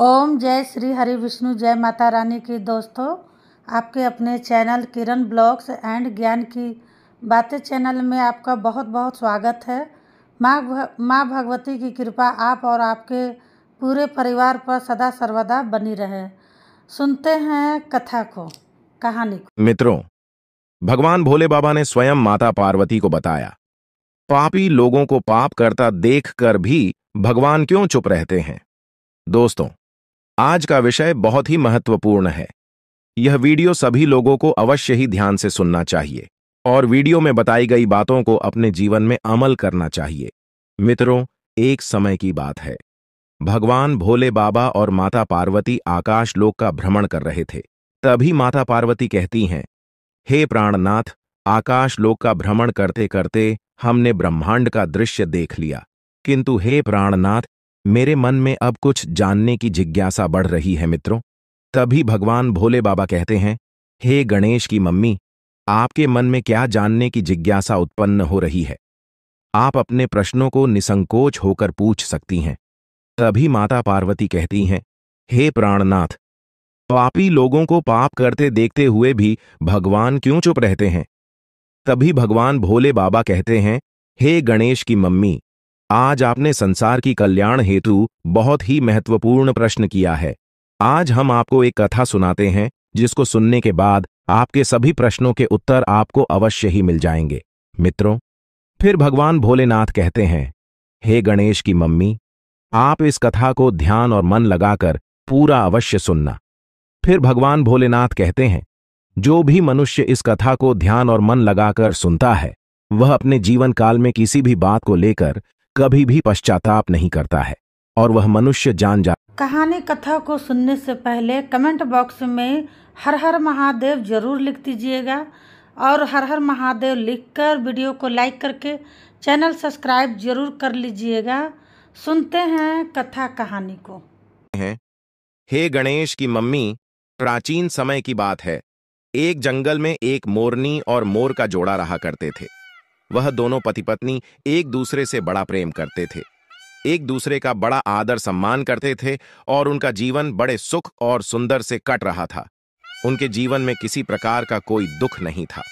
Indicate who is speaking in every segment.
Speaker 1: ओम जय श्री हरि विष्णु जय माता रानी की दोस्तों आपके अपने चैनल किरण ब्लॉग्स एंड ज्ञान की बातें चैनल में आपका बहुत बहुत स्वागत है माँ माँ भगवती की कृपा आप और आपके पूरे परिवार पर सदा सर्वदा बनी रहे सुनते हैं कथा को कहानी
Speaker 2: को मित्रों भगवान भोले बाबा ने स्वयं माता पार्वती को बताया पापी लोगों को पाप करता देख कर भी भगवान क्यों चुप रहते हैं दोस्तों आज का विषय बहुत ही महत्वपूर्ण है यह वीडियो सभी लोगों को अवश्य ही ध्यान से सुनना चाहिए और वीडियो में बताई गई बातों को अपने जीवन में अमल करना चाहिए मित्रों एक समय की बात है भगवान भोले बाबा और माता पार्वती आकाश लोक का भ्रमण कर रहे थे तभी माता पार्वती कहती हैं हे प्राणनाथ आकाश लोक का भ्रमण करते करते हमने ब्रह्मांड का दृश्य देख लिया किंतु हे प्राणनाथ मेरे मन में अब कुछ जानने की जिज्ञासा बढ़ रही है मित्रों तभी भगवान भोले बाबा कहते हैं हे गणेश की मम्मी आपके मन में क्या जानने की जिज्ञासा उत्पन्न हो रही है आप अपने प्रश्नों को निसंकोच होकर पूछ सकती हैं तभी माता पार्वती कहती हैं हे प्राणनाथ पापी लोगों को पाप करते देखते हुए भी भगवान क्यों चुप रहते हैं तभी भगवान भोले बाबा कहते हैं हे गणेश की मम्मी आज आपने संसार की कल्याण हेतु बहुत ही महत्वपूर्ण प्रश्न किया है आज हम आपको एक कथा सुनाते हैं जिसको सुनने के बाद आपके सभी प्रश्नों के उत्तर आपको अवश्य ही मिल जाएंगे मित्रों फिर भगवान भोलेनाथ कहते हैं हे गणेश की मम्मी आप इस कथा को ध्यान और मन लगाकर पूरा अवश्य सुनना फिर भगवान भोलेनाथ कहते हैं जो भी मनुष्य इस कथा को ध्यान और मन लगाकर सुनता है वह अपने जीवन काल में किसी भी बात को लेकर कभी भी पश्चाताप नहीं करता है और वह मनुष्य जान जा
Speaker 1: कहानी कथा को सुनने से पहले कमेंट बॉक्स में हर हर महादेव जरूर लिख दीजिएगा और हर हर महादेव लिखकर वीडियो को लाइक करके चैनल सब्सक्राइब जरूर कर लीजिएगा सुनते हैं कथा कहानी को
Speaker 2: है हे गणेश की मम्मी प्राचीन समय की बात है एक जंगल में एक मोरनी और मोर का जोड़ा रहा करते थे वह दोनों पति पत्नी एक दूसरे से बड़ा प्रेम करते थे एक दूसरे का बड़ा आदर सम्मान करते थे और उनका जीवन बड़े सुख और सुंदर से कट रहा था उनके जीवन में किसी प्रकार का कोई दुख नहीं था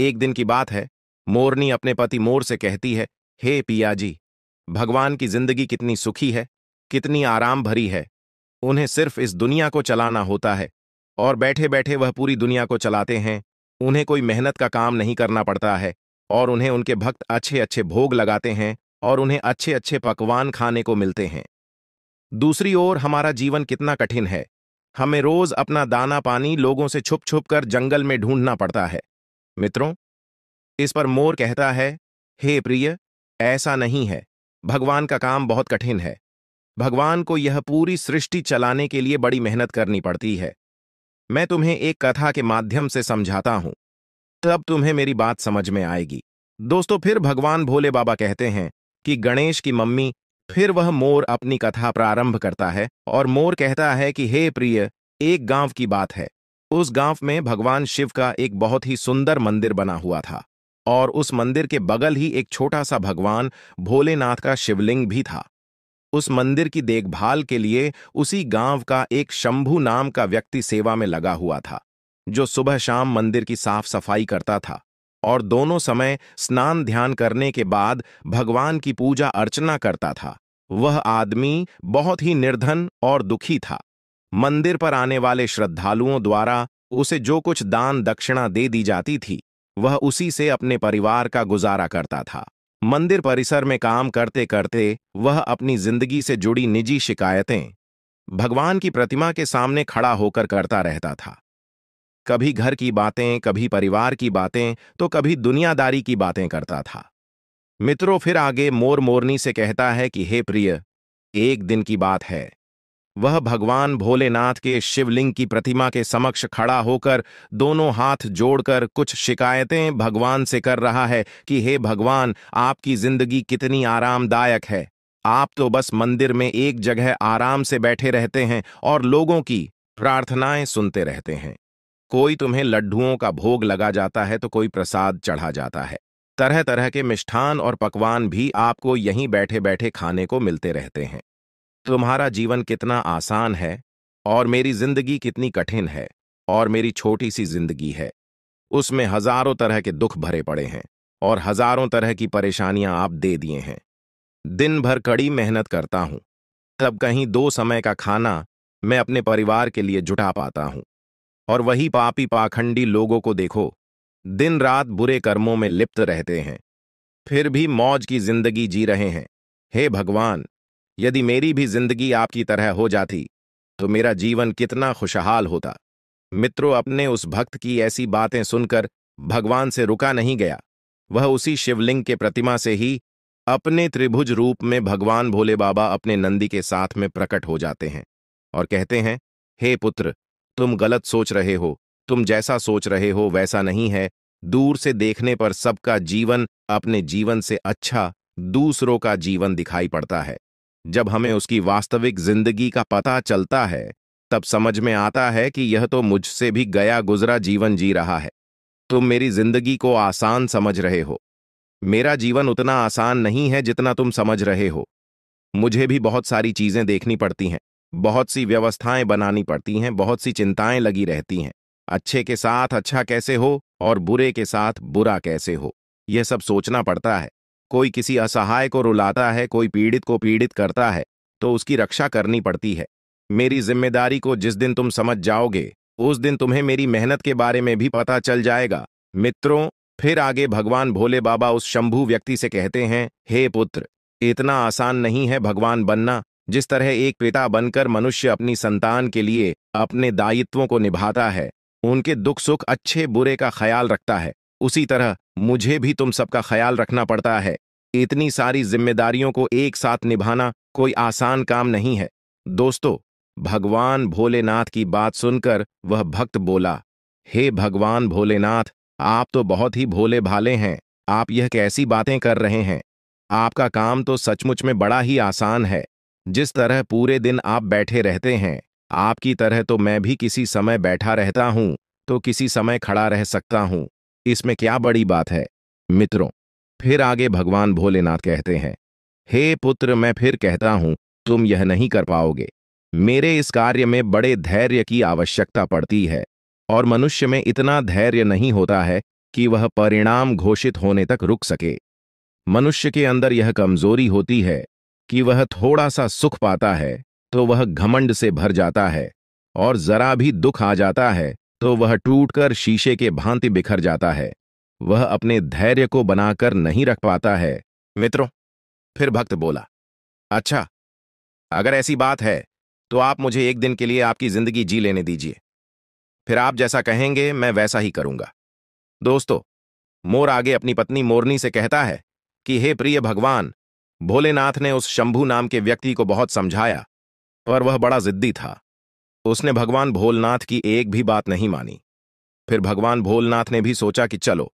Speaker 2: एक दिन की बात है मोरनी अपने पति मोर से कहती है हे पियाजी भगवान की जिंदगी कितनी सुखी है कितनी आराम भरी है उन्हें सिर्फ इस दुनिया को चलाना होता है और बैठे बैठे वह पूरी दुनिया को चलाते हैं उन्हें कोई मेहनत का काम नहीं करना पड़ता है और उन्हें उनके भक्त अच्छे अच्छे भोग लगाते हैं और उन्हें अच्छे अच्छे पकवान खाने को मिलते हैं दूसरी ओर हमारा जीवन कितना कठिन है हमें रोज अपना दाना पानी लोगों से छुप छुप कर जंगल में ढूंढना पड़ता है मित्रों इस पर मोर कहता है हे प्रिय ऐसा नहीं है भगवान का काम बहुत कठिन है भगवान को यह पूरी सृष्टि चलाने के लिए बड़ी मेहनत करनी पड़ती है मैं तुम्हें एक कथा के माध्यम से समझाता हूं तब तुम्हें मेरी बात समझ में आएगी दोस्तों फिर भगवान भोले बाबा कहते हैं कि गणेश की मम्मी फिर वह मोर अपनी कथा प्रारंभ करता है और मोर कहता है कि हे प्रिय एक गांव की बात है उस गांव में भगवान शिव का एक बहुत ही सुंदर मंदिर बना हुआ था और उस मंदिर के बगल ही एक छोटा सा भगवान भोलेनाथ का शिवलिंग भी था उस मंदिर की देखभाल के लिए उसी गांव का एक शंभू नाम का व्यक्ति सेवा में लगा हुआ था जो सुबह शाम मंदिर की साफ सफाई करता था और दोनों समय स्नान ध्यान करने के बाद भगवान की पूजा अर्चना करता था वह आदमी बहुत ही निर्धन और दुखी था मंदिर पर आने वाले श्रद्धालुओं द्वारा उसे जो कुछ दान दक्षिणा दे दी जाती थी वह उसी से अपने परिवार का गुजारा करता था मंदिर परिसर में काम करते करते वह अपनी जिंदगी से जुड़ी निजी शिकायतें भगवान की प्रतिमा के सामने खड़ा होकर करता रहता था कभी घर की बातें कभी परिवार की बातें तो कभी दुनियादारी की बातें करता था मित्रों फिर आगे मोर मोरनी से कहता है कि हे प्रिय एक दिन की बात है वह भगवान भोलेनाथ के शिवलिंग की प्रतिमा के समक्ष खड़ा होकर दोनों हाथ जोड़कर कुछ शिकायतें भगवान से कर रहा है कि हे भगवान आपकी जिंदगी कितनी आरामदायक है आप तो बस मंदिर में एक जगह आराम से बैठे रहते हैं और लोगों की प्रार्थनाएं सुनते रहते हैं कोई तुम्हें लड्डुओं का भोग लगा जाता है तो कोई प्रसाद चढ़ा जाता है तरह तरह के मिष्ठान और पकवान भी आपको यहीं बैठे बैठे खाने को मिलते रहते हैं तुम्हारा जीवन कितना आसान है और मेरी जिंदगी कितनी कठिन है और मेरी छोटी सी जिंदगी है उसमें हजारों तरह के दुख भरे पड़े हैं और हजारों तरह की परेशानियां आप दे दिए हैं दिन भर कड़ी मेहनत करता हूं तब कहीं दो समय का खाना मैं अपने परिवार के लिए जुटा पाता हूं और वही पापी पाखंडी लोगों को देखो दिन रात बुरे कर्मों में लिप्त रहते हैं फिर भी मौज की जिंदगी जी रहे हैं हे भगवान यदि मेरी भी जिंदगी आपकी तरह हो जाती तो मेरा जीवन कितना खुशहाल होता मित्रों अपने उस भक्त की ऐसी बातें सुनकर भगवान से रुका नहीं गया वह उसी शिवलिंग के प्रतिमा से ही अपने त्रिभुज रूप में भगवान भोले बाबा अपने नंदी के साथ में प्रकट हो जाते हैं और कहते हैं हे पुत्र तुम गलत सोच रहे हो तुम जैसा सोच रहे हो वैसा नहीं है दूर से देखने पर सबका जीवन अपने जीवन से अच्छा दूसरों का जीवन दिखाई पड़ता है जब हमें उसकी वास्तविक जिंदगी का पता चलता है तब समझ में आता है कि यह तो मुझसे भी गया गुजरा जीवन जी रहा है तुम मेरी जिंदगी को आसान समझ रहे हो मेरा जीवन उतना आसान नहीं है जितना तुम समझ रहे हो मुझे भी बहुत सारी चीजें देखनी पड़ती हैं बहुत सी व्यवस्थाएं बनानी पड़ती हैं बहुत सी चिंताएं लगी रहती हैं अच्छे के साथ अच्छा कैसे हो और बुरे के साथ बुरा कैसे हो यह सब सोचना पड़ता है कोई किसी असहाय को रुलाता है कोई पीड़ित को पीड़ित करता है तो उसकी रक्षा करनी पड़ती है मेरी जिम्मेदारी को जिस दिन तुम समझ जाओगे उस दिन तुम्हें मेरी मेहनत के बारे में भी पता चल जाएगा मित्रों फिर आगे भगवान भोले बाबा उस शंभू व्यक्ति से कहते हैं हे पुत्र इतना आसान नहीं है भगवान बनना जिस तरह एक पिता बनकर मनुष्य अपनी संतान के लिए अपने दायित्वों को निभाता है उनके दुख सुख अच्छे बुरे का ख्याल रखता है उसी तरह मुझे भी तुम सबका ख्याल रखना पड़ता है इतनी सारी जिम्मेदारियों को एक साथ निभाना कोई आसान काम नहीं है दोस्तों भगवान भोलेनाथ की बात सुनकर वह भक्त बोला हे भगवान भोलेनाथ आप तो बहुत ही भोले भाले हैं आप यह कैसी बातें कर रहे हैं आपका काम तो सचमुच में बड़ा ही आसान है जिस तरह पूरे दिन आप बैठे रहते हैं आपकी तरह तो मैं भी किसी समय बैठा रहता हूं तो किसी समय खड़ा रह सकता हूं इसमें क्या बड़ी बात है मित्रों फिर आगे भगवान भोलेनाथ कहते हैं हे पुत्र मैं फिर कहता हूं तुम यह नहीं कर पाओगे मेरे इस कार्य में बड़े धैर्य की आवश्यकता पड़ती है और मनुष्य में इतना धैर्य नहीं होता है कि वह परिणाम घोषित होने तक रुक सके मनुष्य के अंदर यह कमजोरी होती है कि वह थोड़ा सा सुख पाता है तो वह घमंड से भर जाता है और जरा भी दुख आ जाता है तो वह टूटकर शीशे के भांति बिखर जाता है वह अपने धैर्य को बनाकर नहीं रख पाता है मित्रों फिर भक्त बोला अच्छा अगर ऐसी बात है तो आप मुझे एक दिन के लिए आपकी जिंदगी जी लेने दीजिए फिर आप जैसा कहेंगे मैं वैसा ही करूंगा दोस्तों मोर आगे अपनी पत्नी मोरनी से कहता है कि हे प्रिय भगवान भोलेनाथ ने उस शंभू नाम के व्यक्ति को बहुत समझाया पर वह बड़ा जिद्दी था उसने भगवान भोलनाथ की एक भी बात नहीं मानी फिर भगवान भोलनाथ ने भी सोचा कि चलो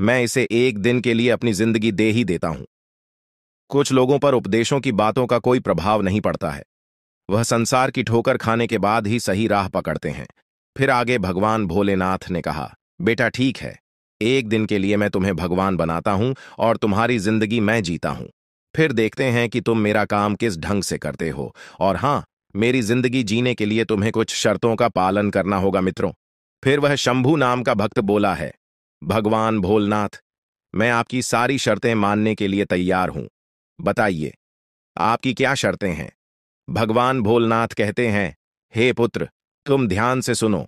Speaker 2: मैं इसे एक दिन के लिए अपनी जिंदगी दे ही देता हूं कुछ लोगों पर उपदेशों की बातों का कोई प्रभाव नहीं पड़ता है वह संसार की ठोकर खाने के बाद ही सही राह पकड़ते हैं फिर आगे भगवान भोलेनाथ ने कहा बेटा ठीक है एक दिन के लिए मैं तुम्हें भगवान बनाता हूं और तुम्हारी जिंदगी मैं जीता हूं फिर देखते हैं कि तुम मेरा काम किस ढंग से करते हो और हां मेरी जिंदगी जीने के लिए तुम्हें कुछ शर्तों का पालन करना होगा मित्रों फिर वह शंभू नाम का भक्त बोला है भगवान भोलनाथ मैं आपकी सारी शर्तें मानने के लिए तैयार हूं बताइए आपकी क्या शर्तें हैं भगवान भोलनाथ कहते हैं हे पुत्र तुम ध्यान से सुनो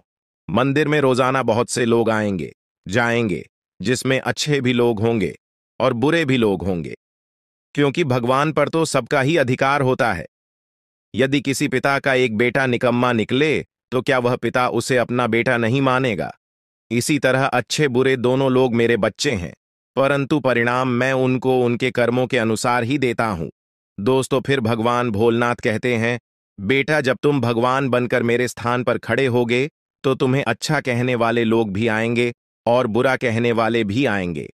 Speaker 2: मंदिर में रोजाना बहुत से लोग आएंगे जाएंगे जिसमें अच्छे भी लोग होंगे और बुरे भी लोग होंगे क्योंकि भगवान पर तो सबका ही अधिकार होता है यदि किसी पिता का एक बेटा निकम्मा निकले तो क्या वह पिता उसे अपना बेटा नहीं मानेगा इसी तरह अच्छे बुरे दोनों लोग मेरे बच्चे हैं परंतु परिणाम मैं उनको उनके कर्मों के अनुसार ही देता हूं दोस्तों फिर भगवान भोलनाथ कहते हैं बेटा जब तुम भगवान बनकर मेरे स्थान पर खड़े होगे तो तुम्हें अच्छा कहने वाले लोग भी आएंगे और बुरा कहने वाले भी आएंगे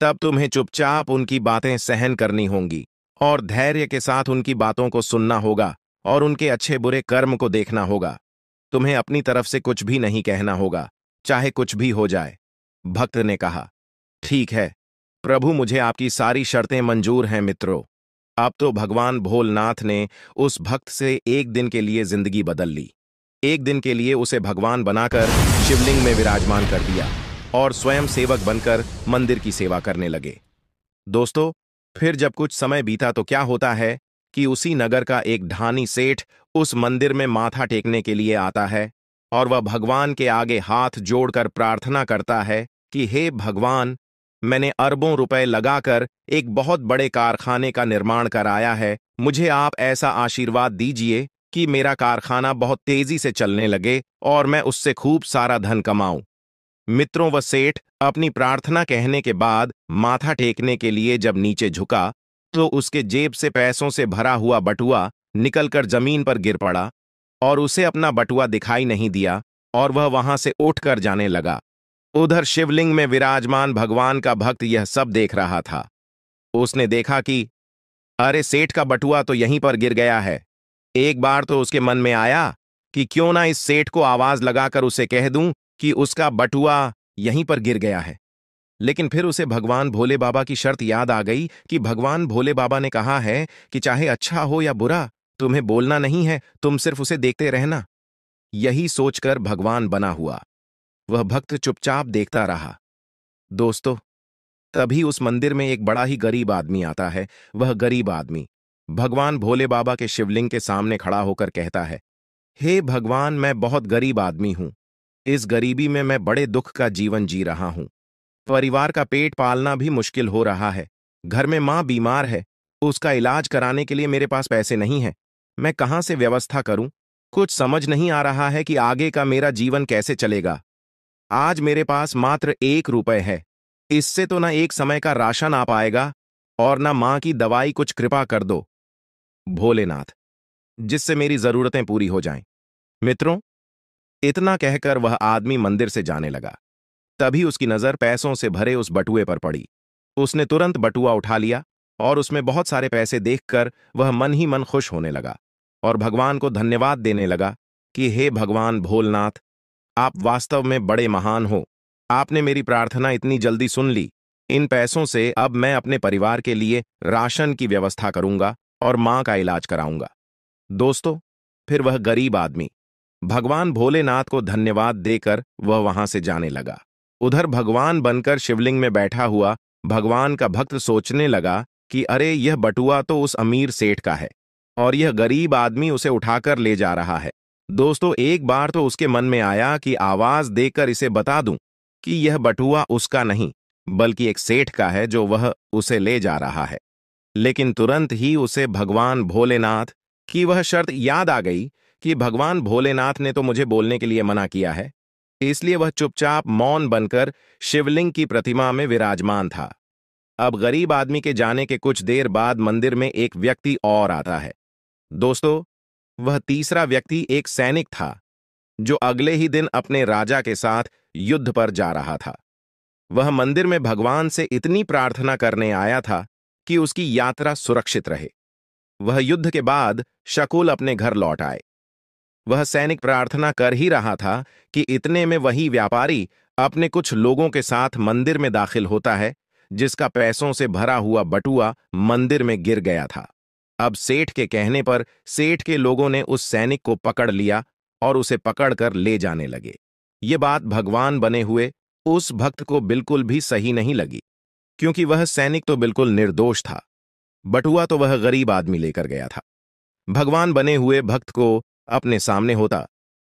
Speaker 2: तब तुम्हें चुपचाप उनकी बातें सहन करनी होंगी और धैर्य के साथ उनकी बातों को सुनना होगा और उनके अच्छे बुरे कर्म को देखना होगा तुम्हें अपनी तरफ से कुछ भी नहीं कहना होगा चाहे कुछ भी हो जाए भक्त ने कहा ठीक है प्रभु मुझे आपकी सारी शर्तें मंजूर हैं मित्रों अब तो भगवान भोलनाथ ने उस भक्त से एक दिन के लिए जिंदगी बदल ली एक दिन के लिए उसे भगवान बनाकर शिवलिंग में विराजमान कर दिया और स्वयं सेवक बनकर मंदिर की सेवा करने लगे दोस्तों फिर जब कुछ समय बीता तो क्या होता है कि उसी नगर का एक ढानी सेठ उस मंदिर में माथा टेकने के लिए आता है और वह भगवान के आगे हाथ जोड़कर प्रार्थना करता है कि हे भगवान मैंने अरबों रुपए लगाकर एक बहुत बड़े कारखाने का निर्माण कराया है मुझे आप ऐसा आशीर्वाद दीजिए कि मेरा कारखाना बहुत तेजी से चलने लगे और मैं उससे खूब सारा धन कमाऊं मित्रों व सेठ अपनी प्रार्थना कहने के बाद माथा टेकने के लिए जब नीचे झुका तो उसके जेब से पैसों से भरा हुआ बटुआ निकलकर जमीन पर गिर पड़ा और उसे अपना बटुआ दिखाई नहीं दिया और वह वहां से उठकर जाने लगा उधर शिवलिंग में विराजमान भगवान का भक्त यह सब देख रहा था उसने देखा कि अरे सेठ का बटुआ तो यहीं पर गिर गया है एक बार तो उसके मन में आया कि क्यों ना इस सेठ को आवाज लगाकर उसे कह दूं कि उसका बटुआ यहीं पर गिर गया है लेकिन फिर उसे भगवान भोले बाबा की शर्त याद आ गई कि भगवान भोले बाबा ने कहा है कि चाहे अच्छा हो या बुरा तुम्हें बोलना नहीं है तुम सिर्फ उसे देखते रहना यही सोचकर भगवान बना हुआ वह भक्त चुपचाप देखता रहा दोस्तों तभी उस मंदिर में एक बड़ा ही गरीब आदमी आता है वह गरीब आदमी भगवान भोले बाबा के शिवलिंग के सामने खड़ा होकर कहता है हे भगवान मैं बहुत गरीब आदमी हूं इस गरीबी में मैं बड़े दुख का जीवन जी रहा हूं परिवार का पेट पालना भी मुश्किल हो रहा है घर में माँ बीमार है उसका इलाज कराने के लिए मेरे पास पैसे नहीं हैं मैं कहाँ से व्यवस्था करूं कुछ समझ नहीं आ रहा है कि आगे का मेरा जीवन कैसे चलेगा आज मेरे पास मात्र एक रुपये है इससे तो न एक समय का राशन आ पाएगा और ना माँ की दवाई कुछ कृपा कर दो भोलेनाथ जिससे मेरी जरूरतें पूरी हो जाएं मित्रों इतना कहकर वह आदमी मंदिर से जाने लगा तभी उसकी नजर पैसों से भरे उस बटुए पर पड़ी उसने तुरंत बटुआ उठा लिया और उसमें बहुत सारे पैसे देखकर वह मन ही मन खुश होने लगा और भगवान को धन्यवाद देने लगा कि हे भगवान भोलनाथ आप वास्तव में बड़े महान हो आपने मेरी प्रार्थना इतनी जल्दी सुन ली इन पैसों से अब मैं अपने परिवार के लिए राशन की व्यवस्था करूंगा और मां का इलाज कराऊंगा दोस्तों फिर वह गरीब आदमी भगवान भोलेनाथ को धन्यवाद देकर वह वहां से जाने लगा उधर भगवान बनकर शिवलिंग में बैठा हुआ भगवान का भक्त सोचने लगा कि अरे यह बटुआ तो उस अमीर सेठ का है और यह गरीब आदमी उसे उठाकर ले जा रहा है दोस्तों एक बार तो उसके मन में आया कि आवाज देकर इसे बता दूं कि यह बटुआ उसका नहीं बल्कि एक सेठ का है जो वह उसे ले जा रहा है लेकिन तुरंत ही उसे भगवान भोलेनाथ की वह शर्त याद आ गई कि भगवान भोलेनाथ ने तो मुझे बोलने के लिए मना किया है इसलिए वह चुपचाप मौन बनकर शिवलिंग की प्रतिमा में विराजमान था अब गरीब आदमी के जाने के कुछ देर बाद मंदिर में एक व्यक्ति और आता है दोस्तों वह तीसरा व्यक्ति एक सैनिक था जो अगले ही दिन अपने राजा के साथ युद्ध पर जा रहा था वह मंदिर में भगवान से इतनी प्रार्थना करने आया था कि उसकी यात्रा सुरक्षित रहे वह युद्ध के बाद शकुल अपने घर लौट आए वह सैनिक प्रार्थना कर ही रहा था कि इतने में वही व्यापारी अपने कुछ लोगों के साथ मंदिर में दाखिल होता है जिसका पैसों से भरा हुआ बटुआ मंदिर में गिर गया था अब सेठ के कहने पर सेठ के लोगों ने उस सैनिक को पकड़ लिया और उसे पकड़कर ले जाने लगे ये बात भगवान बने हुए उस भक्त को बिल्कुल भी सही नहीं लगी क्योंकि वह सैनिक तो बिल्कुल निर्दोष था बटुआ तो वह गरीब आदमी लेकर गया था भगवान बने हुए भक्त को अपने सामने होता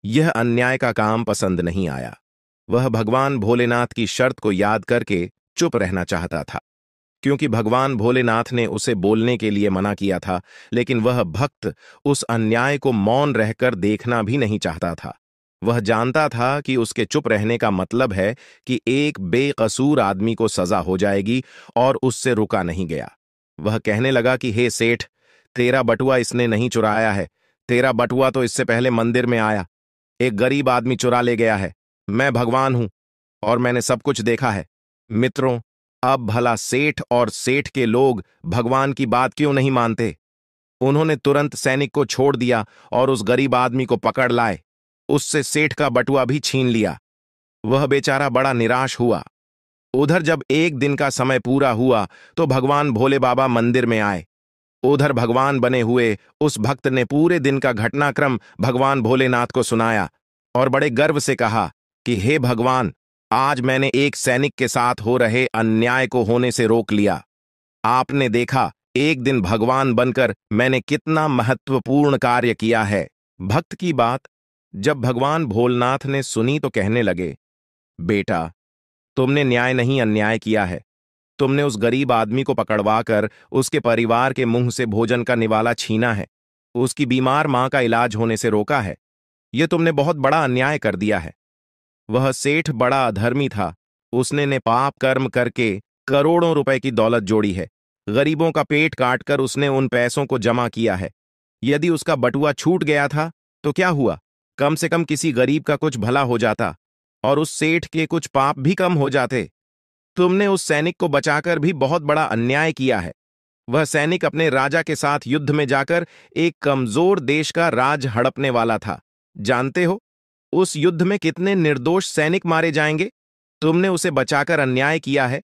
Speaker 2: यह अन्याय का काम पसंद नहीं आया वह भगवान भोलेनाथ की शर्त को याद करके चुप रहना चाहता था क्योंकि भगवान भोलेनाथ ने उसे बोलने के लिए मना किया था लेकिन वह भक्त उस अन्याय को मौन रहकर देखना भी नहीं चाहता था वह जानता था कि उसके चुप रहने का मतलब है कि एक बेकसूर आदमी को सजा हो जाएगी और उससे रुका नहीं गया वह कहने लगा कि हे सेठ तेरा बटुआ इसने नहीं चुराया है तेरा बटुआ तो इससे पहले मंदिर में आया एक गरीब आदमी चुरा ले गया है मैं भगवान हूं और मैंने सब कुछ देखा है मित्रों अब भला सेठ और सेठ के लोग भगवान की बात क्यों नहीं मानते उन्होंने तुरंत सैनिक को छोड़ दिया और उस गरीब आदमी को पकड़ लाए उससे सेठ का बटुआ भी छीन लिया वह बेचारा बड़ा निराश हुआ उधर जब एक दिन का समय पूरा हुआ तो भगवान भोले बाबा मंदिर में आए उधर भगवान बने हुए उस भक्त ने पूरे दिन का घटनाक्रम भगवान भोलेनाथ को सुनाया और बड़े गर्व से कहा कि हे भगवान आज मैंने एक सैनिक के साथ हो रहे अन्याय को होने से रोक लिया आपने देखा एक दिन भगवान बनकर मैंने कितना महत्वपूर्ण कार्य किया है भक्त की बात जब भगवान भोलनाथ ने सुनी तो कहने लगे बेटा तुमने न्याय नहीं अन्याय किया है तुमने उस गरीब आदमी को पकड़वा कर उसके परिवार के मुंह से भोजन का निवाला छीना है उसकी बीमार मां का इलाज होने से रोका है यह तुमने बहुत बड़ा अन्याय कर दिया है वह सेठ बड़ा अधर्मी था उसने ने पाप कर्म करके करोड़ों रुपए की दौलत जोड़ी है गरीबों का पेट काटकर उसने उन पैसों को जमा किया है यदि उसका बटुआ छूट गया था तो क्या हुआ कम से कम किसी गरीब का कुछ भला हो जाता और उस सेठ के कुछ पाप भी कम हो जाते तुमने उस सैनिक को बचाकर भी बहुत बड़ा अन्याय किया है वह सैनिक अपने राजा के साथ युद्ध में जाकर एक कमजोर देश का राज हड़पने वाला था जानते हो उस युद्ध में कितने निर्दोष सैनिक मारे जाएंगे तुमने उसे बचाकर अन्याय किया है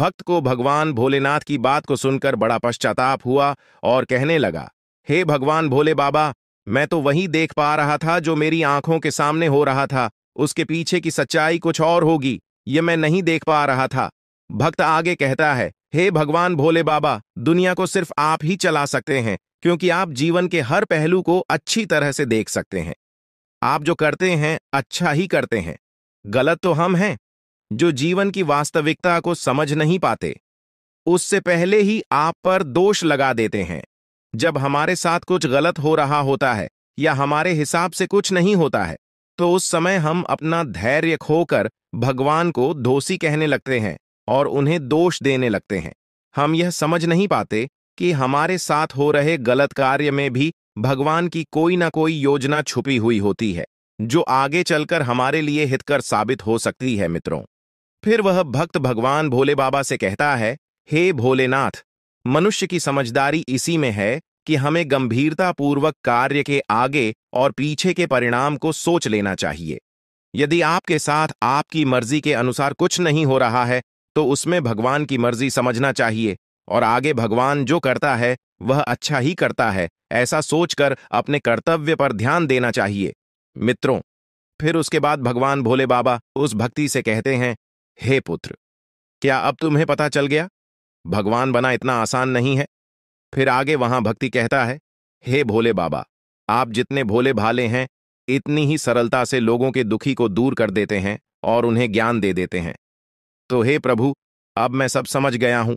Speaker 2: भक्त को भगवान भोलेनाथ की बात को सुनकर बड़ा पश्चाताप हुआ और कहने लगा हे भगवान भोले बाबा मैं तो वही देख पा रहा था जो मेरी आंखों के सामने हो रहा था उसके पीछे की सच्चाई कुछ और होगी ये मैं नहीं देख पा रहा था भक्त आगे कहता है हे भगवान भोले बाबा दुनिया को सिर्फ आप ही चला सकते हैं क्योंकि आप जीवन के हर पहलू को अच्छी तरह से देख सकते हैं आप जो करते हैं अच्छा ही करते हैं गलत तो हम हैं जो जीवन की वास्तविकता को समझ नहीं पाते उससे पहले ही आप पर दोष लगा देते हैं जब हमारे साथ कुछ गलत हो रहा होता है या हमारे हिसाब से कुछ नहीं होता है तो उस समय हम अपना धैर्य खोकर भगवान को दोषी कहने लगते हैं और उन्हें दोष देने लगते हैं हम यह समझ नहीं पाते कि हमारे साथ हो रहे गलत कार्य में भी भगवान की कोई ना कोई योजना छुपी हुई होती है जो आगे चलकर हमारे लिए हितकर साबित हो सकती है मित्रों फिर वह भक्त भगवान भोले बाबा से कहता है हे भोलेनाथ मनुष्य की समझदारी इसी में है कि हमें गंभीरतापूर्वक कार्य के आगे और पीछे के परिणाम को सोच लेना चाहिए यदि आपके साथ आपकी मर्जी के अनुसार कुछ नहीं हो रहा है तो उसमें भगवान की मर्जी समझना चाहिए और आगे भगवान जो करता है वह अच्छा ही करता है ऐसा सोचकर अपने कर्तव्य पर ध्यान देना चाहिए मित्रों फिर उसके बाद भगवान भोले बाबा उस भक्ति से कहते हैं हे पुत्र क्या अब तुम्हें पता चल गया भगवान बना इतना आसान नहीं है फिर आगे वहां भक्ति कहता है हे भोले बाबा आप जितने भोले भाले हैं इतनी ही सरलता से लोगों के दुखी को दूर कर देते हैं और उन्हें ज्ञान दे देते हैं तो हे प्रभु अब मैं सब समझ गया हूं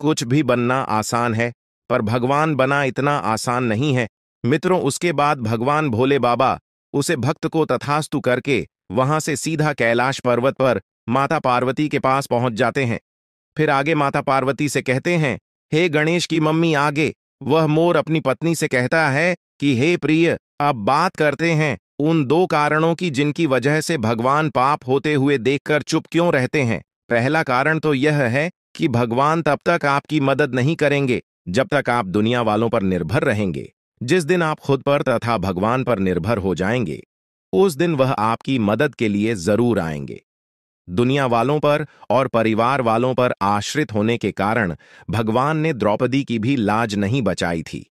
Speaker 2: कुछ भी बनना आसान है पर भगवान बना इतना आसान नहीं है मित्रों उसके बाद भगवान भोले बाबा उसे भक्त को तथास्तु करके वहां से सीधा कैलाश पर्वत पर माता पार्वती के पास पहुंच जाते हैं फिर आगे माता पार्वती से कहते हैं हे गणेश की मम्मी आगे वह मोर अपनी पत्नी से कहता है कि हे प्रिय अब बात करते हैं उन दो कारणों की जिनकी वजह से भगवान पाप होते हुए देखकर चुप क्यों रहते हैं पहला कारण तो यह है कि भगवान तब तक आपकी मदद नहीं करेंगे जब तक आप दुनिया वालों पर निर्भर रहेंगे जिस दिन आप खुद पर तथा भगवान पर निर्भर हो जाएंगे उस दिन वह आपकी मदद के लिए जरूर आएंगे दुनिया वालों पर और परिवार वालों पर आश्रित होने के कारण भगवान ने द्रौपदी की भी लाज नहीं बचाई थी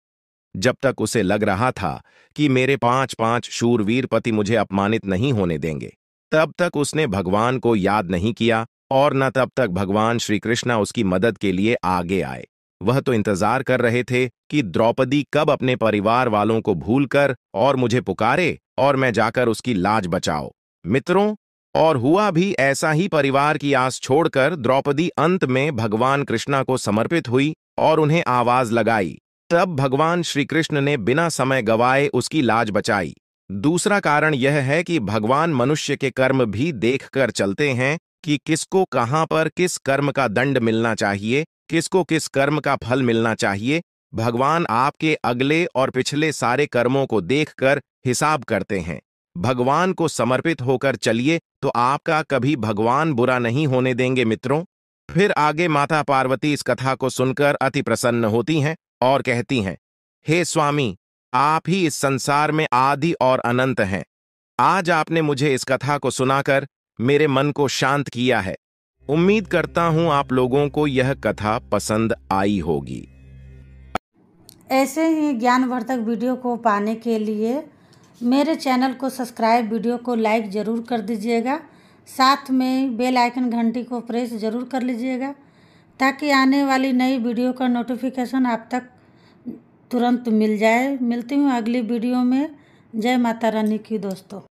Speaker 2: जब तक उसे लग रहा था कि मेरे पांच पांच शूरवीर पति मुझे अपमानित नहीं होने देंगे तब तक उसने भगवान को याद नहीं किया और न तब तक भगवान श्री कृष्णा उसकी मदद के लिए आगे आए वह तो इंतजार कर रहे थे कि द्रौपदी कब अपने परिवार वालों को भूलकर और मुझे पुकारे और मैं जाकर उसकी लाज बचाओ मित्रों और हुआ भी ऐसा ही परिवार की आस छोड़कर द्रौपदी अंत में भगवान कृष्णा को समर्पित हुई और उन्हें आवाज लगाई तब भगवान श्री कृष्ण ने बिना समय गवाए उसकी लाज बचाई दूसरा कारण यह है कि भगवान मनुष्य के कर्म भी देखकर चलते हैं कि किसको कहाँ पर किस कर्म का दंड मिलना चाहिए किसको किस कर्म का फल मिलना चाहिए भगवान आपके अगले और पिछले सारे कर्मों को देखकर हिसाब करते हैं भगवान को समर्पित होकर चलिए तो आपका कभी भगवान बुरा नहीं होने देंगे मित्रों फिर आगे माता पार्वती इस कथा को सुनकर अति प्रसन्न होती हैं और कहती हैं हे स्वामी आप ही इस संसार में आदि और अनंत हैं आज आपने मुझे इस कथा को सुनाकर मेरे मन को शांत किया है उम्मीद करता हूं आप लोगों को यह कथा पसंद आई होगी
Speaker 1: ऐसे ही ज्ञानवर्धक वीडियो को पाने के लिए मेरे चैनल को सब्सक्राइब वीडियो को लाइक ज़रूर कर दीजिएगा साथ में बेल आइकन घंटी को प्रेस ज़रूर कर लीजिएगा ताकि आने वाली नई वीडियो का नोटिफिकेशन आप तक तुरंत मिल जाए मिलती हूँ अगली वीडियो में जय माता रानी की दोस्तों